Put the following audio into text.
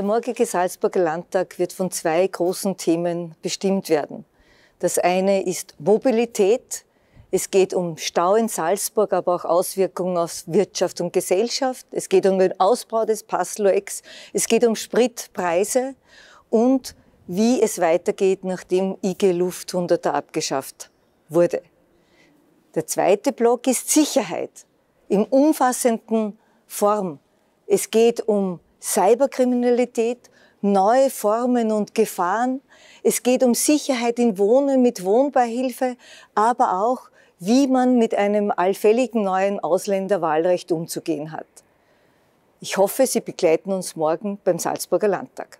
Der morgige Salzburger Landtag wird von zwei großen Themen bestimmt werden. Das eine ist Mobilität. Es geht um Stau in Salzburg, aber auch Auswirkungen auf Wirtschaft und Gesellschaft. Es geht um den Ausbau des Pasloex. Es geht um Spritpreise und wie es weitergeht, nachdem IG Luft 100 abgeschafft wurde. Der zweite Block ist Sicherheit im umfassenden Form. Es geht um Cyberkriminalität, neue Formen und Gefahren. Es geht um Sicherheit in Wohnen mit Wohnbeihilfe, aber auch, wie man mit einem allfälligen neuen Ausländerwahlrecht umzugehen hat. Ich hoffe, Sie begleiten uns morgen beim Salzburger Landtag.